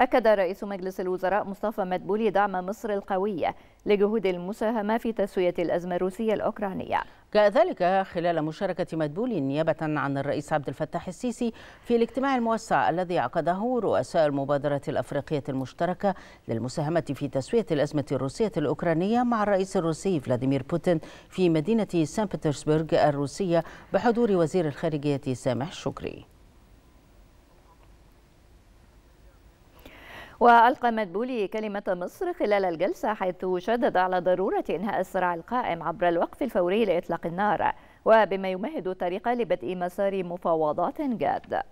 أكد رئيس مجلس الوزراء مصطفى مدبولي دعم مصر القوية لجهود المساهمة في تسوية الأزمة الروسية الأوكرانية كذلك خلال مشاركة مدبولي نيابة عن الرئيس عبد الفتاح السيسي في الاجتماع الموسع الذي عقده رؤساء المبادرة الأفريقية المشتركة للمساهمة في تسوية الأزمة الروسية الأوكرانية مع الرئيس الروسي فلاديمير بوتين في مدينة سان بطرسبرغ الروسية بحضور وزير الخارجية سامح شكري وألقى مدبولي كلمة مصر خلال الجلسة حيث شدد على ضرورة إنهاء الصراع القائم عبر الوقف الفوري لإطلاق النار وبما يمهد الطريق لبدء مسار مفاوضات جاد